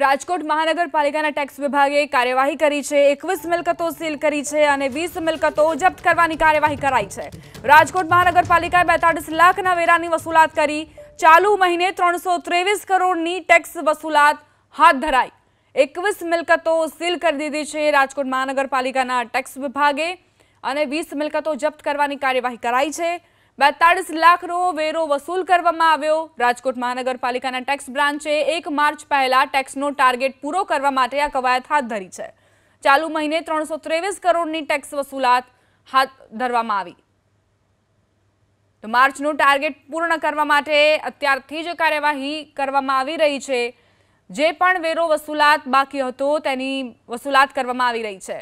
રાજકોટ મહાનગરપાલિકાના ટેક્સ વિભાગે કાર્યવાહી કરી છે એકવીસ મિલકતો સીલ કરી છે અને વીસ મિલકતો જપ્ત કરવાની કાર્યવાહી કરાઈ છે રાજકોટ મહાનગરપાલિકાએ બેતાળીસ લાખના વેરાની વસૂલાત કરી ચાલુ મહિને ત્રણસો કરોડની ટેક્સ વસૂલાત હાથ ધરાઈ એકવીસ મિલકતો સીલ કરી દીધી છે રાજકોટ મહાનગરપાલિકાના ટેક્સ વિભાગે અને વીસ મિલકતો જપ્ત કરવાની કાર્યવાહી કરાઈ છે બેતાળીસ લાખનો વેરો વસૂલ કરવામાં આવ્યો રાજકોટ મહાનગરપાલિકાના ટેક્સ બ્રાન્ચે એક માર્ચ પહેલા ટેક્સનો ટાર્ગેટ પૂરો કરવા માટે આ કવાયત હાથ ધરી છે ચાલુ મહિને ત્રણસો કરોડની ટેક્સ વસૂલાત હાથ ધરવામાં આવી તો માર્ચનો ટાર્ગેટ પૂર્ણ કરવા માટે અત્યારથી જ કાર્યવાહી કરવામાં આવી રહી છે જે પણ વેરો વસૂલાત બાકી હતો તેની વસૂલાત કરવામાં આવી રહી છે